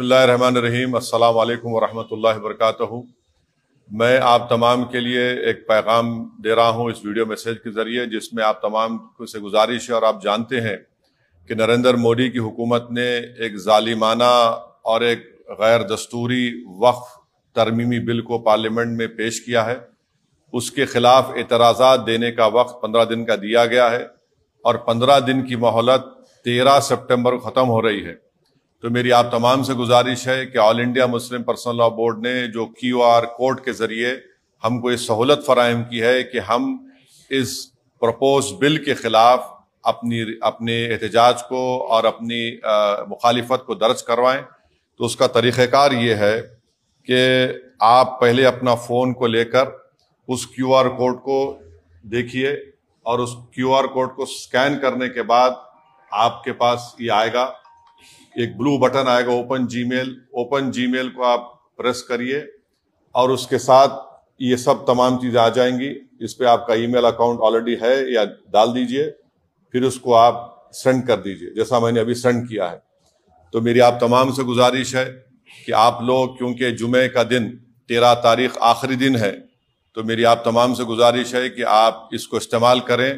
बसमीम अल्लाम वरक मैं आप तमाम के लिए एक पैगाम दे रहा हूँ इस वीडियो मैसेज के ज़रिए जिसमें आप तमाम से गुजारिश है और आप जानते हैं कि नरेंद्र मोदी की हुकूमत ने एक ालिमाना और एक गैर दस्तूरी वक्फ तरमीमी बिल को पार्लियामेंट में पेश किया है उसके खिलाफ एतराज़ा देने का वक्त पंद्रह दिन का दिया गया है और पंद्रह दिन की मोहलत तेरह सेप्टेम्बर को ख़त्म हो रही है तो मेरी आप तमाम से गुजारिश है कि All India Muslim Personal Law Board ने जो क्यू आर कोड के ज़रिए हमको ये सहूलत फराहम की है कि हम इस प्रपोज बिल के ख़िलाफ़ अपनी अपने एहतजाज को और अपनी आ, मुखालिफत को दर्ज करवाएं तो उसका तरीक़ार ये है कि आप पहले अपना फ़ोन को लेकर उस क्यू आर कोड को देखिए और उस क्यू आर कोड को स्कैन करने के बाद आपके पास ये आएगा एक ब्लू बटन आएगा ओपन जीमेल ओपन जीमेल को आप प्रेस करिए और उसके साथ ये सब तमाम चीज़ें आ जाएंगी इस पर आपका ईमेल अकाउंट ऑलरेडी है या डाल दीजिए फिर उसको आप सेंड कर दीजिए जैसा मैंने अभी सेंड किया है तो मेरी आप तमाम से गुजारिश है कि आप लोग क्योंकि जुमे का दिन तेरह तारीख आखिरी दिन है तो मेरी आप तमाम से गुजारिश है कि आप इसको इस्तेमाल करें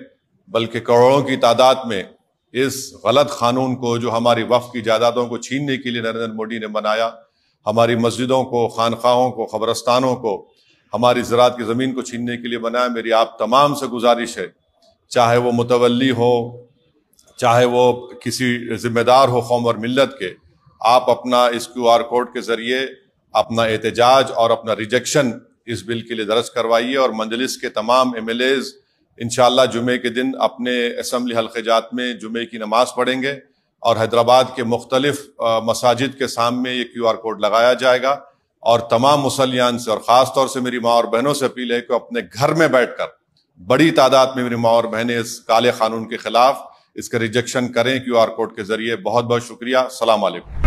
बल्कि करोड़ों की तादाद में इस गलत कानून को जो हमारी वफ़ की जायदादों को छीनने के लिए नरेंद्र मोदी ने बनाया हमारी मस्जिदों को खानखाहों को खबरस्तानों को हमारी ज़रात की ज़मीन को छीनने के लिए बनाया मेरी आप तमाम से गुजारिश है चाहे वो मुतवली हो चाहे वो किसी ज़िम्मेदार हो कौम और मिलत के आप अपना इस क्यू आर कोड के ज़रिए अपना एहतजाज और अपना रिजेक्शन इस बिल के लिए दर्ज करवाइए और मंजलिस के तमाम एम एल एज़ इन जुमे के दिन अपने असम्बली हल्के जात में जुमे की नमाज़ पढ़ेंगे और हैदराबाद के मुख्तलिफ मसाजिद के सामने ये क्यू आर कोड लगाया जाएगा और तमाम मुसलियान से और ख़ास तौर से मेरी माँ और बहनों से अपील है कि अपने घर में बैठ कर बड़ी तादाद में मेरी माँ और बहनें इस काले कानून के खिलाफ इसका रिजेक्शन करें क्यू आर कोड के जरिए बहुत बहुत शुक्रिया सलामकुम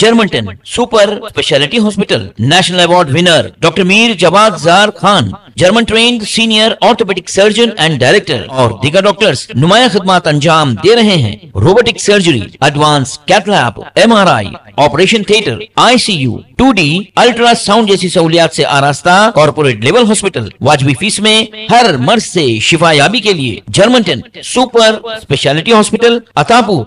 Germanten super speciality hospital national award winner doctor Mir Jawad Zar Khan German train senior orthopaedic surgeon and director और दीगर डॉक्टर्स नुमाया खदमात अंजाम दे रहे हैं robotic surgery advance cath lab M R I operation theatre I C U two D ultrasound जैसी सहूलियात ऐसी आरास्ता कॉरपोरेट लेवल हॉस्पिटल वाजबी फीस में हर मर्ज ऐसी शिफायाबी के लिए Germanten super speciality hospital Attapur